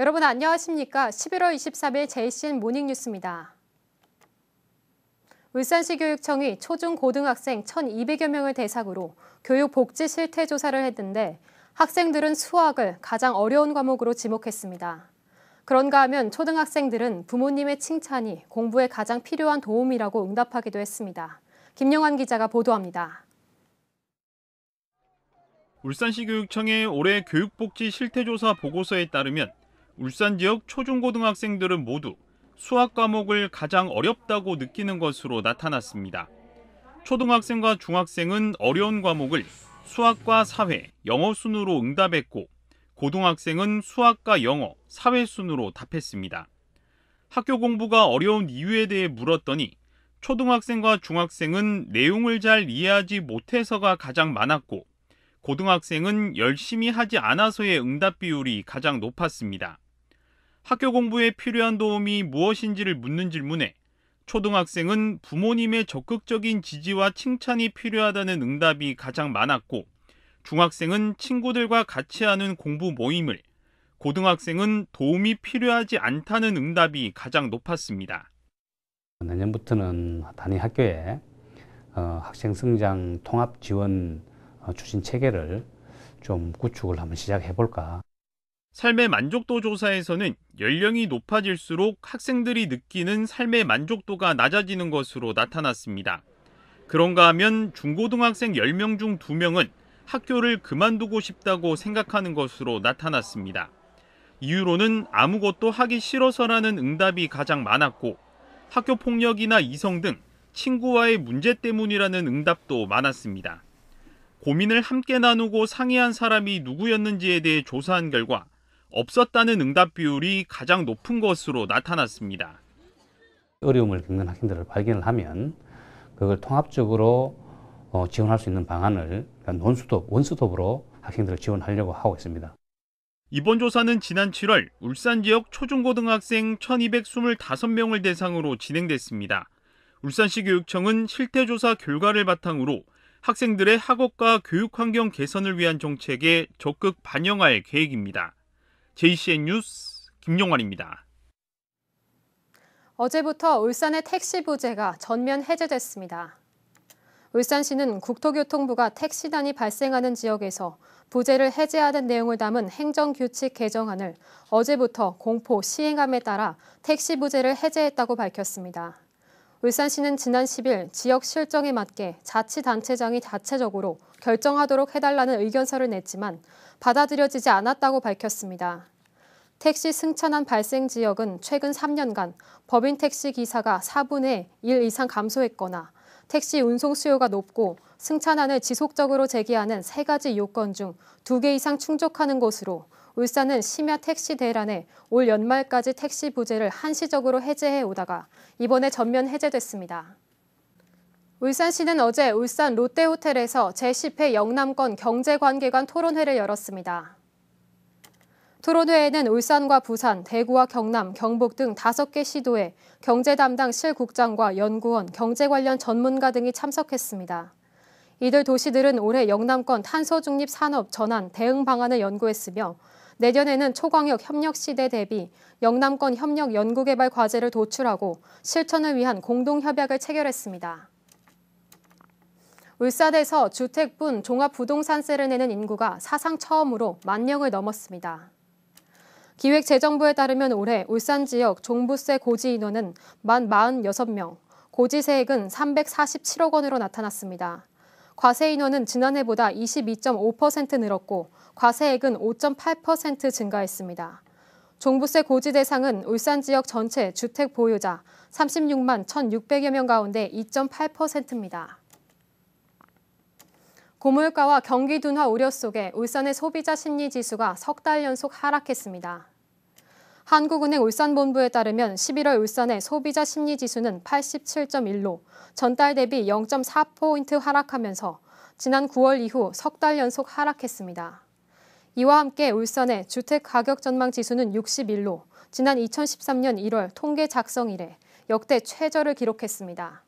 여러분 안녕하십니까? 11월 23일 제이 n 모닝뉴스입니다. 울산시 교육청이 초중고등학생 1,200여 명을 대상으로 교육복지 실태 조사를 했는데 학생들은 수학을 가장 어려운 과목으로 지목했습니다. 그런가 하면 초등학생들은 부모님의 칭찬이 공부에 가장 필요한 도움이라고 응답하기도 했습니다. 김영환 기자가 보도합니다. 울산시 교육청의 올해 교육복지 실태조사 보고서에 따르면 울산 지역 초중고등학생들은 모두 수학 과목을 가장 어렵다고 느끼는 것으로 나타났습니다. 초등학생과 중학생은 어려운 과목을 수학과 사회, 영어 순으로 응답했고 고등학생은 수학과 영어, 사회 순으로 답했습니다. 학교 공부가 어려운 이유에 대해 물었더니 초등학생과 중학생은 내용을 잘 이해하지 못해서가 가장 많았고 고등학생은 열심히 하지 않아서의 응답 비율이 가장 높았습니다. 학교 공부에 필요한 도움이 무엇인지를 묻는 질문에 초등학생은 부모님의 적극적인 지지와 칭찬이 필요하다는 응답이 가장 많았고 중학생은 친구들과 같이 하는 공부 모임을 고등학생은 도움이 필요하지 않다는 응답이 가장 높았습니다. 내년부터는 단위 학교에 어, 학생 성장 통합 지원 어, 추진 체계를 좀 구축을 한번 시작해 볼까. 삶의 만족도 조사에서는 연령이 높아질수록 학생들이 느끼는 삶의 만족도가 낮아지는 것으로 나타났습니다. 그런가 하면 중고등학생 10명 중 2명은 학교를 그만두고 싶다고 생각하는 것으로 나타났습니다. 이유로는 아무것도 하기 싫어서라는 응답이 가장 많았고 학교 폭력이나 이성 등 친구와의 문제 때문이라는 응답도 많았습니다. 고민을 함께 나누고 상의한 사람이 누구였는지에 대해 조사한 결과 없었다는 응답 비율이 가장 높은 것으로 나타났습니다. 어려움을 겪는 학생들을 발견을 하면 그걸 통합적으로 어, 지원할 수 있는 방안을 그러니까 논스톱, 원스톱으로 학생들을 지원하려고 하고 있습니다. 이번 조사는 지난 7월 울산 지역 초중고등학생 1,225명을 대상으로 진행됐습니다. 울산시 교육청은 실태조사 결과를 바탕으로 학생들의 학업과 교육 환경 개선을 위한 정책에 적극 반영할 계획입니다. JCN 뉴스 김용환입니다. 어제부터 울산의 택시 부재가 전면 해제됐습니다. 울산시는 국토교통부가 택시단이 발생하는 지역에서 부재를 해제하는 내용을 담은 행정규칙 개정안을 어제부터 공포 시행함에 따라 택시 부재를 해제했다고 밝혔습니다. 울산시는 지난 10일 지역 실정에 맞게 자치단체장이 자체적으로 결정하도록 해달라는 의견서를 냈지만 받아들여지지 않았다고 밝혔습니다. 택시 승차난 발생 지역은 최근 3년간 법인 택시 기사가 4분의 1 이상 감소했거나 택시 운송 수요가 높고 승차난을 지속적으로 제기하는 세 가지 요건 중 두 개 이상 충족하는 것으로 울산은 심야 택시 대란에 올 연말까지 택시 부재를 한시적으로 해제해 오다가 이번에 전면 해제됐습니다. 울산시는 어제 울산 롯데호텔에서 제10회 영남권 경제관계관 토론회를 열었습니다. 토론회에는 울산과 부산, 대구와 경남, 경북 등 5개 시도에 경제 담당 실국장과 연구원, 경제 관련 전문가 등이 참석했습니다. 이들 도시들은 올해 영남권 탄소 중립 산업 전환 대응 방안을 연구했으며 내년에는 초광역 협력 시대 대비 영남권 협력 연구개발 과제를 도출하고 실천을 위한 공동 협약을 체결했습니다. 울산에서 주택분 종합부동산세를 내는 인구가 사상 처음으로 만 명을 넘었습니다. 기획재정부에 따르면 올해 울산 지역 종부세 고지 인원은 1만 46명, 고지 세액은 347억 원으로 나타났습니다. 과세 인원은 지난해보다 22.5% 늘었고 과세액은 5.8% 증가했습니다. 종부세 고지 대상은 울산 지역 전체 주택 보유자 36만 1,600여 명 가운데 2.8%입니다. 고물가와 경기 둔화 우려 속에 울산의 소비자 심리 지수가 석 달 연속 하락했습니다. 한국은행 울산본부에 따르면 11월 울산의 소비자 심리지수는 87.1로 전달 대비 0.4포인트 하락하면서 지난 9월 이후 석 달 연속 하락했습니다. 이와 함께 울산의 주택 가격 전망 지수는 61로 지난 2013년 1월 통계 작성 이래 역대 최저를 기록했습니다.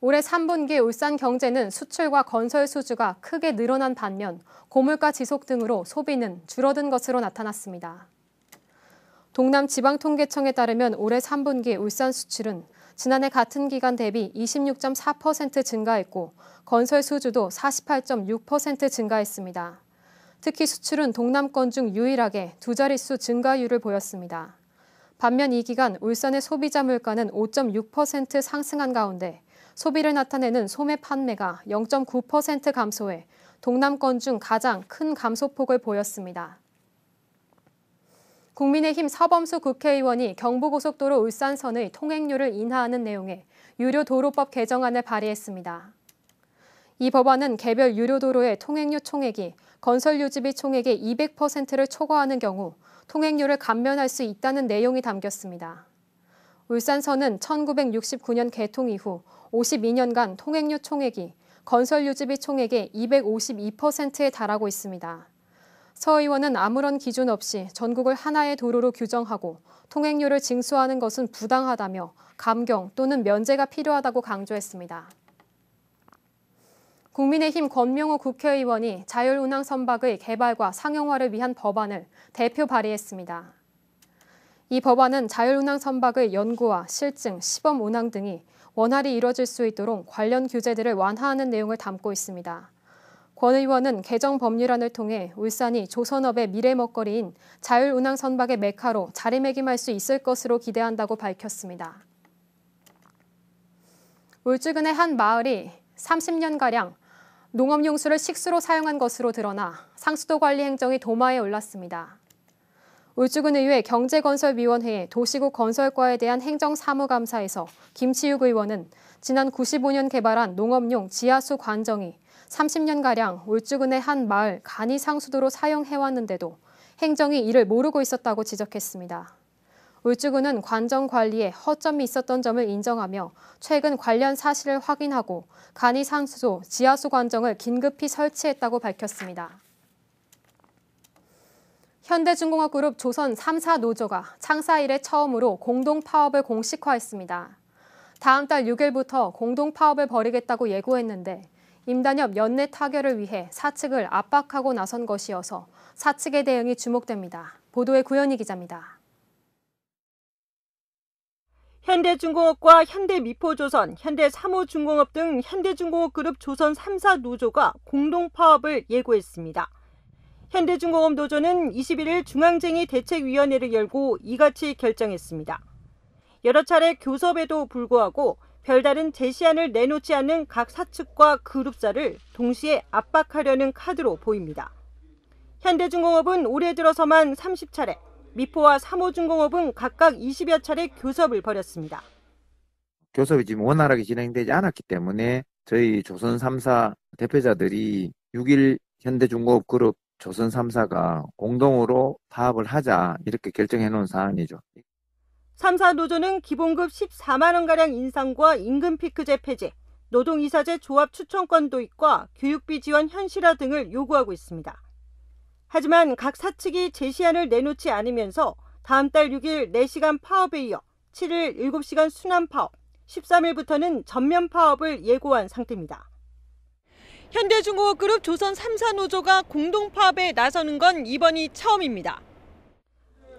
올해 3분기 울산 경제는 수출과 건설 수주가 크게 늘어난 반면 고물가 지속 등으로 소비는 줄어든 것으로 나타났습니다. 동남지방통계청에 따르면 올해 3분기 울산 수출은 지난해 같은 기간 대비 26.4% 증가했고 건설 수주도 48.6% 증가했습니다. 특히 수출은 동남권 중 유일하게 두 자릿수 증가율을 보였습니다. 반면 이 기간 울산의 소비자 물가는 5.6% 상승한 가운데 소비를 나타내는 소매 판매가 0.9% 감소해 동남권 중 가장 큰 감소폭을 보였습니다. 국민의힘 서범수 국회의원이 경부고속도로 울산선의 통행료를 인하하는 내용의 유료도로법 개정안을 발의했습니다. 이 법안은 개별 유료도로의 통행료 총액이 건설 유지비 총액의 200%를 초과하는 경우 통행료를 감면할 수 있다는 내용이 담겼습니다. 울산선은 1969년 개통 이후 52년간 통행료 총액이 건설 유지비 총액의 252%에 달하고 있습니다. 서의원은 아무런 기준 없이 전국을 하나의 도로로 규정하고 통행료를 징수하는 것은 부당하다며 감경 또는 면제가 필요하다고 강조했습니다. 국민의힘 권명호 국회의원이 자율운항 선박의 개발과 상용화를 위한 법안을 대표 발의했습니다. 이 법안은 자율운항 선박의 연구와 실증, 시범 운항 등이 원활히 이뤄질 수 있도록 관련 규제들을 완화하는 내용을 담고 있습니다. 권 의원은 개정 법률안을 통해 울산이 조선업의 미래 먹거리인 자율운항 선박의 메카로 자리매김할 수 있을 것으로 기대한다고 밝혔습니다. 울주군의 한 마을이 30년가량 농업용수를 식수로 사용한 것으로 드러나 상수도 관리 행정이 도마에 올랐습니다. 울주군의회 경제건설위원회의 도시국 건설과에 대한 행정사무감사에서 김치육 의원은 지난 95년 개발한 농업용 지하수 관정이 30년가량 울주군의 한 마을 간이 상수도로 사용해왔는데도 행정이 이를 모르고 있었다고 지적했습니다. 울주군은 관정 관리에 허점이 있었던 점을 인정하며 최근 관련 사실을 확인하고 간이 상수도 지하수 관정을 긴급히 설치했다고 밝혔습니다. 현대중공업그룹 조선 3사 노조가 창사 이래 처음으로 공동 파업을 공식화했습니다. 다음 달 6일부터 공동 파업을 벌이겠다고 예고했는데 임단협 연내 타결을 위해 사측을 압박하고 나선 것이어서 사측의 대응이 주목됩니다. 보도에 구현희 기자입니다. 현대중공업과 현대미포조선, 현대삼호중공업 등 현대중공업그룹 조선 3사 노조가 공동 파업을 예고했습니다. 현대중공업노조는 21일 중앙쟁의 대책위원회를 열고 이같이 결정했습니다. 여러 차례 교섭에도 불구하고 별다른 제시안을 내놓지 않는각 사측과 그룹사를 동시에 압박하려는 카드로 보입니다. 현대중공업은 올해 들어서만 30차례, 미포와 삼호중공업은 각각 20여 차례 교섭을 벌였습니다. 교섭이 지금 원활하게 진행되지 않았기 때문에 저희 조선 3사 대표자들이 6일 현대중공업 그룹 조선 3사가 공동으로 파업을 하자 이렇게 결정해 놓은 사안이죠. 3사 노조는 기본급 14만 원가량 인상과 임금 피크제 폐지, 노동이사제 조합 추천권 도입과 교육비 지원 현실화 등을 요구하고 있습니다. 하지만 각 사측이 제시안을 내놓지 않으면서 다음 달 6일 4시간 파업에 이어 7일 7시간 순환 파업, 13일부터는 전면 파업을 예고한 상태입니다. 현대중공업그룹 조선 3사 노조가 공동 파업에 나서는 건 이번이 처음입니다.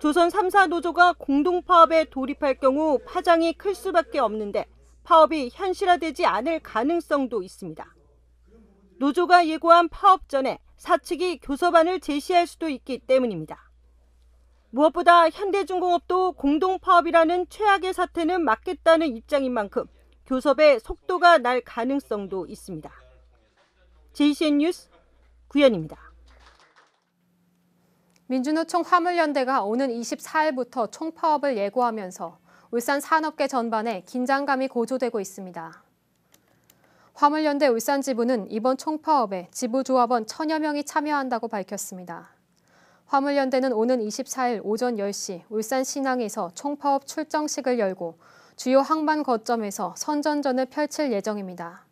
조선 3사 노조가 공동 파업에 돌입할 경우 파장이 클 수밖에 없는데 파업이 현실화되지 않을 가능성도 있습니다. 노조가 예고한 파업 전에 사측이 교섭안을 제시할 수도 있기 때문입니다. 무엇보다 현대중공업도 공동 파업이라는 최악의 사태는 막겠다는 입장인 만큼 교섭의 속도가 날 가능성도 있습니다. JCN 뉴스 구현입니다. 민주노총 화물연대가 오는 24일부터 총파업을 예고하면서 울산 산업계 전반에 긴장감이 고조되고 있습니다. 화물연대 울산 지부는 이번 총파업에 지부조합원 천여 명이 참여한다고 밝혔습니다. 화물연대는 오는 24일 오전 10시 울산 신항에서 총파업 출정식을 열고 주요 항만 거점에서 선전전을 펼칠 예정입니다.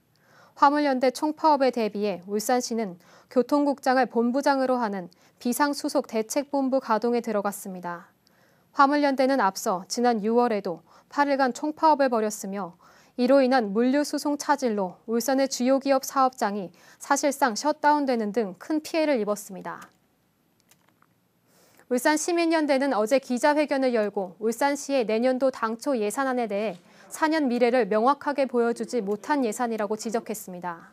화물연대 총파업에 대비해 울산시는 교통국장을 본부장으로 하는 비상수속 대책본부 가동에 들어갔습니다. 화물연대는 앞서 지난 6월에도 8일간 총파업을 벌였으며 이로 인한 물류수송 차질로 울산의 주요 기업 사업장이 사실상 셧다운되는 등 큰 피해를 입었습니다. 울산시민연대는 어제 기자회견을 열고 울산시의 내년도 당초 예산안에 대해 4년 미래를 명확하게 보여주지 못한 예산이라고 지적했습니다.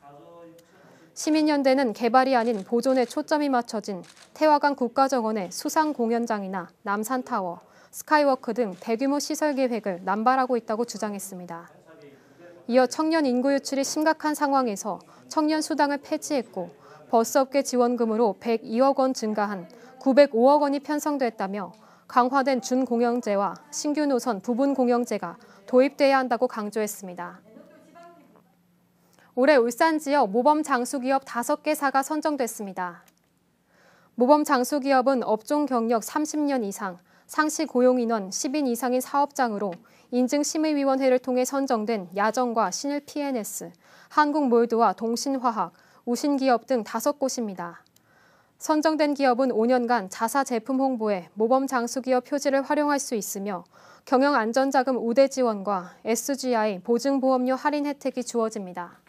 시민연대는 개발이 아닌 보존에 초점이 맞춰진 태화강 국가정원의 수상 공연장이나 남산타워, 스카이워크 등 대규모 시설 계획을 남발하고 있다고 주장했습니다. 이어 청년 인구 유출이 심각한 상황에서 청년 수당을 폐지했고 버스업계 지원금으로 102억 원 증가한 905억 원이 편성됐다며 강화된 준공영제와 신규 노선 부분 공영제가 도입돼야 한다고 강조했습니다. 올해 울산 지역 모범 장수기업 5개 사가 선정됐습니다. 모범 장수기업은 업종 경력 30년 이상, 상시 고용 인원 10인 이상인 사업장으로 인증심의위원회를 통해 선정된 야정과 신일 PNS, 한국몰드와 동신화학, 우신기업 등 5곳입니다. 선정된 기업은 5년간 자사 제품 홍보에 모범 장수기업 표지를 활용할 수 있으며 경영안전자금 우대 지원과 SGI 보증보험료 할인 혜택이 주어집니다.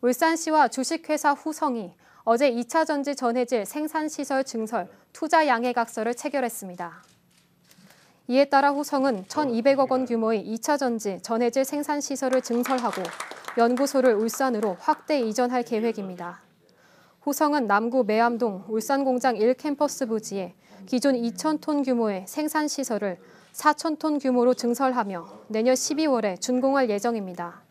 울산시와 주식회사 후성이 어제 2차 전지 전해질 생산시설 증설, 투자 양해각서를 체결했습니다. 이에 따라 후성은 1,200억 원 규모의 2차 전지 전해질 생산시설을 증설하고 연구소를 울산으로 확대 이전할 계획입니다. 호성은 남구 매암동 울산공장 1캠퍼스 부지에 기존 2,000톤 규모의 생산시설을 4,000톤 규모로 증설하며 내년 12월에 준공할 예정입니다.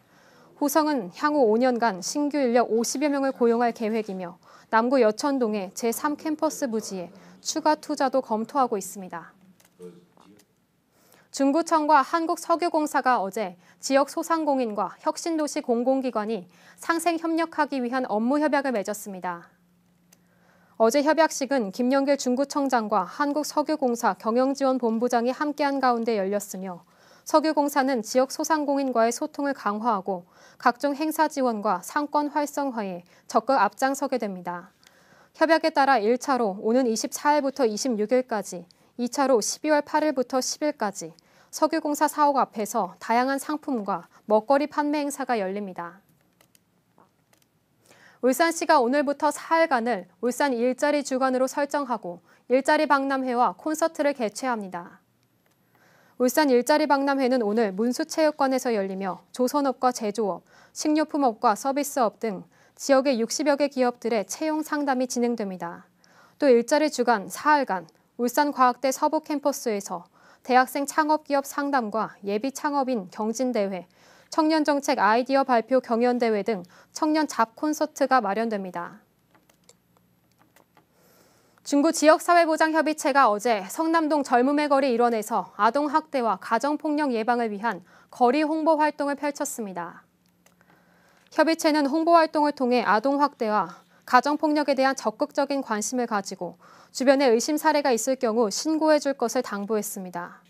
호성은 향후 5년간 신규 인력 50여 명을 고용할 계획이며 남구 여천동의 제3캠퍼스 부지에 추가 투자도 검토하고 있습니다. 중구청과 한국석유공사가 어제 지역 소상공인과 혁신도시 공공기관이 상생 협력하기 위한 업무 협약을 맺었습니다. 어제 협약식은 김영길 중구청장과 한국석유공사 경영지원본부장이 함께한 가운데 열렸으며 석유공사는 지역 소상공인과의 소통을 강화하고 각종 행사 지원과 상권 활성화에 적극 앞장서게 됩니다. 협약에 따라 1차로 오는 24일부터 26일까지, 2차로 12월 8일부터 10일까지, 석유공사 사옥 앞에서 다양한 상품과 먹거리 판매 행사가 열립니다. 울산시가 오늘부터 4일간을 울산 일자리 주간으로 설정하고 일자리 박람회와 콘서트를 개최합니다. 울산 일자리 박람회는 오늘 문수체육관에서 열리며 조선업과 제조업, 식료품업과 서비스업 등 지역의 60여 개 기업들의 채용 상담이 진행됩니다. 또 일자리 주간 4일간 울산과학대 서부캠퍼스에서 대학생 창업기업 상담과 예비 창업인 경진대회, 청년정책 아이디어 발표 경연대회 등 청년 잡 콘서트가 마련됩니다. 중구 지역사회보장협의체가 어제 성남동 젊음의 거리 일원에서 아동학대와 가정폭력 예방을 위한 거리 홍보 활동을 펼쳤습니다. 협의체는 홍보 활동을 통해 아동학대와 가정폭력에 대한 적극적인 관심을 가지고 주변에 의심 사례가 있을 경우 신고해 줄 것을 당부했습니다.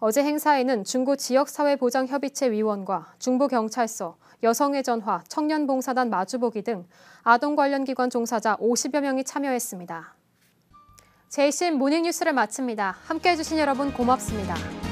어제 행사에는 중구 지역사회보장협의체 위원과 중부경찰서, 여성의 전화, 청년봉사단 마주보기 등 아동 관련 기관 종사자 50여 명이 참여했습니다. JCN 모닝뉴스를 마칩니다. 함께해 주신 여러분 고맙습니다.